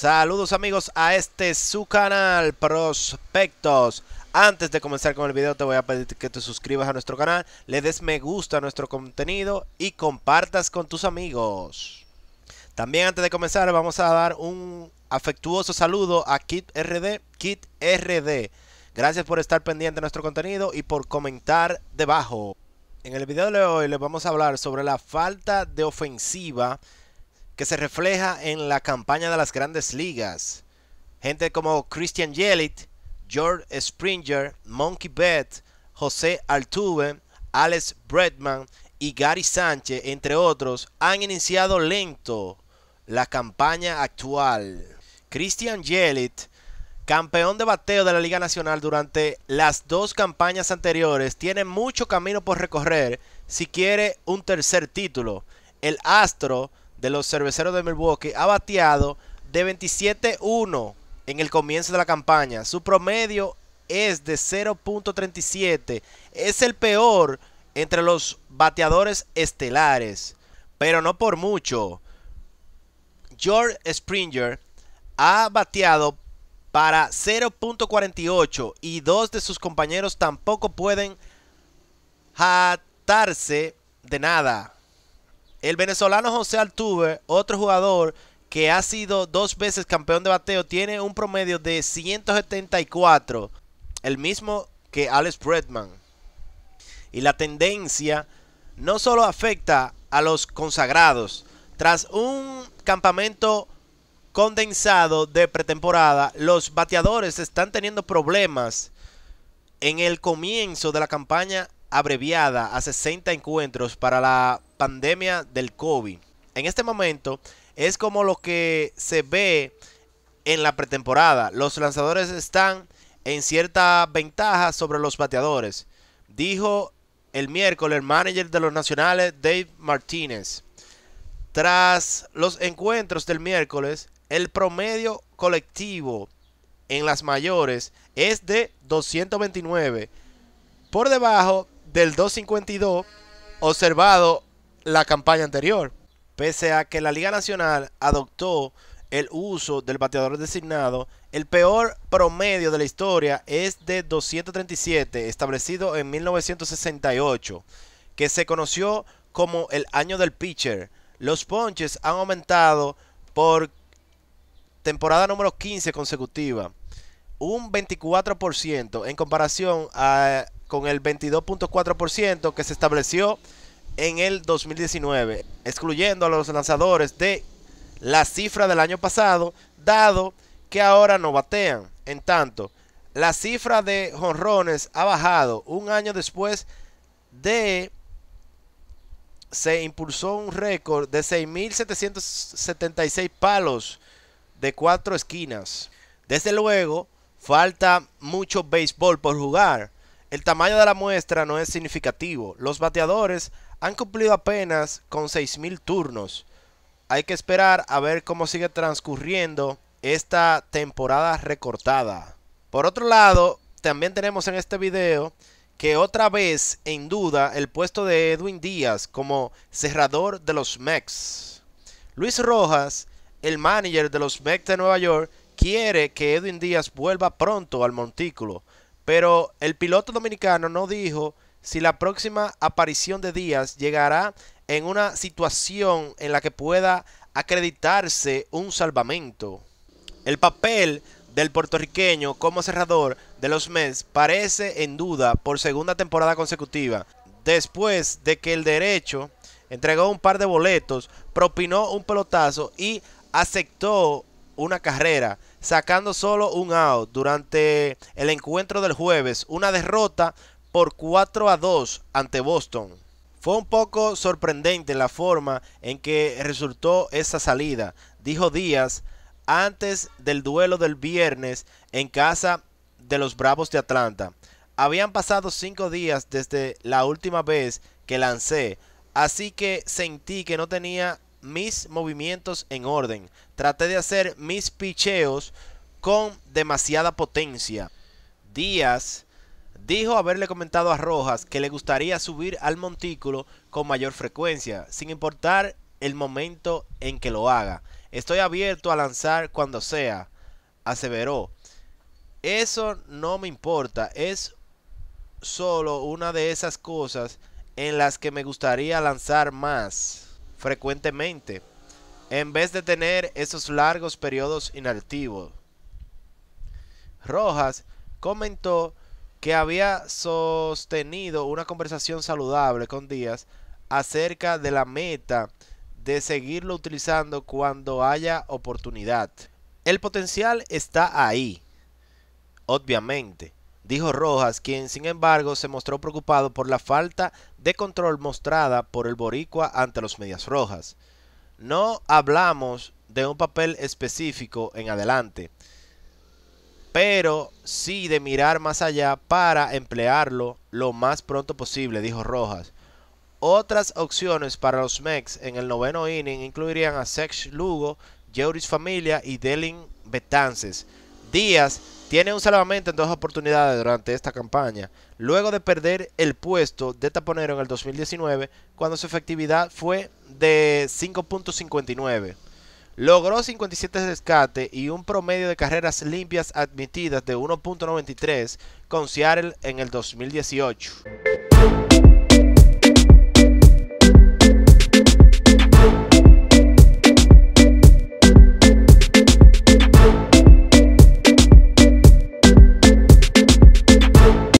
Saludos amigos a este su canal Prospectos. Antes de comenzar con el video te voy a pedir que te suscribas a nuestro canal, le des me gusta a nuestro contenido y compartas con tus amigos. También antes de comenzar vamos a dar un afectuoso saludo a Kit RD, Kit RD. Gracias por estar pendiente de nuestro contenido y por comentar debajo. En el video de hoy les vamos a hablar sobre la falta de ofensiva que se refleja en la campaña de las grandes ligas. Gente como Christian Yelich, George Springer, Monkey Beth... José Altuve, Alex Bredman y Gary Sánchez, entre otros, han iniciado lento la campaña actual. Christian Yelich, campeón de bateo de la Liga Nacional durante las dos campañas anteriores, tiene mucho camino por recorrer si quiere un tercer título. El Astro de los cerveceros de Milwaukee ha bateado de 27-1 en el comienzo de la campaña. Su promedio es de 0.37. Es el peor entre los bateadores estelares, pero no por mucho. George Springer ha bateado para 0.48 y dos de sus compañeros tampoco pueden Jatarse. de nada. El venezolano José Altuve, otro jugador que ha sido dos veces campeón de bateo, tiene un promedio de 174, el mismo que Alex Bretman. Y la tendencia no solo afecta a los consagrados, tras un campamento condensado de pretemporada, los bateadores están teniendo problemas en el comienzo de la campaña abreviada a 60 encuentros para la pandemia del COVID. En este momento es como lo que se ve en la pretemporada. Los lanzadores están en cierta ventaja sobre los bateadores, dijo el miércoles el manager de los Nacionales Dave Martínez. Tras los encuentros del miércoles, el promedio colectivo en las mayores es de 229, por debajo del 252 observado la campaña anterior. Pese a que la Liga Nacional adoptó el uso del bateador designado, el peor promedio de la historia es de 237, establecido en 1968, que se conoció como el año del pitcher. Los ponches han aumentado por temporada número 15 consecutiva, un 24% en comparación a con el 22.4% que se estableció en el 2019, excluyendo a los lanzadores de la cifra del año pasado, dado que ahora no batean. En tanto, la cifra de jonrones ha bajado un año después de se impulsó un récord de 6.776 palos de cuatro esquinas. Desde luego, falta mucho béisbol por jugar el tamaño de la muestra no es significativo. Los bateadores han cumplido apenas con 6.000 turnos. Hay que esperar a ver cómo sigue transcurriendo esta temporada recortada. Por otro lado, también tenemos en este video que otra vez en duda el puesto de Edwin Díaz como cerrador de los Mex. Luis Rojas, el manager de los Mex de Nueva York, quiere que Edwin Díaz vuelva pronto al montículo pero el piloto dominicano no dijo si la próxima aparición de Díaz llegará en una situación en la que pueda acreditarse un salvamento. El papel del puertorriqueño como cerrador de los Mets parece en duda por segunda temporada consecutiva, después de que el derecho entregó un par de boletos, propinó un pelotazo y aceptó una carrera, sacando solo un out durante el encuentro del jueves, una derrota por 4 a 2 ante Boston. Fue un poco sorprendente la forma en que resultó esa salida, dijo Díaz antes del duelo del viernes en casa de los Bravos de Atlanta. Habían pasado cinco días desde la última vez que lancé, así que sentí que no tenía mis movimientos en orden. Traté de hacer mis picheos con demasiada potencia. Díaz dijo haberle comentado a Rojas que le gustaría subir al montículo con mayor frecuencia, sin importar el momento en que lo haga. Estoy abierto a lanzar cuando sea, aseveró. Eso no me importa, es solo una de esas cosas en las que me gustaría lanzar más frecuentemente, en vez de tener esos largos periodos inactivos. Rojas comentó que había sostenido una conversación saludable con Díaz acerca de la meta de seguirlo utilizando cuando haya oportunidad. El potencial está ahí, obviamente, dijo Rojas, quien sin embargo se mostró preocupado por la falta de control mostrada por el boricua ante los medias rojas. No hablamos de un papel específico en adelante, pero sí de mirar más allá para emplearlo lo más pronto posible, dijo Rojas. Otras opciones para los Mex en el noveno inning incluirían a Sex Lugo, Jeuris Familia y Delin Betances. Díaz tiene un salvamento en dos oportunidades durante esta campaña, luego de perder el puesto de taponero en el 2019, cuando su efectividad fue de 5.59. Logró 57 rescate y un promedio de carreras limpias admitidas de 1.93 con Seattle en el 2018.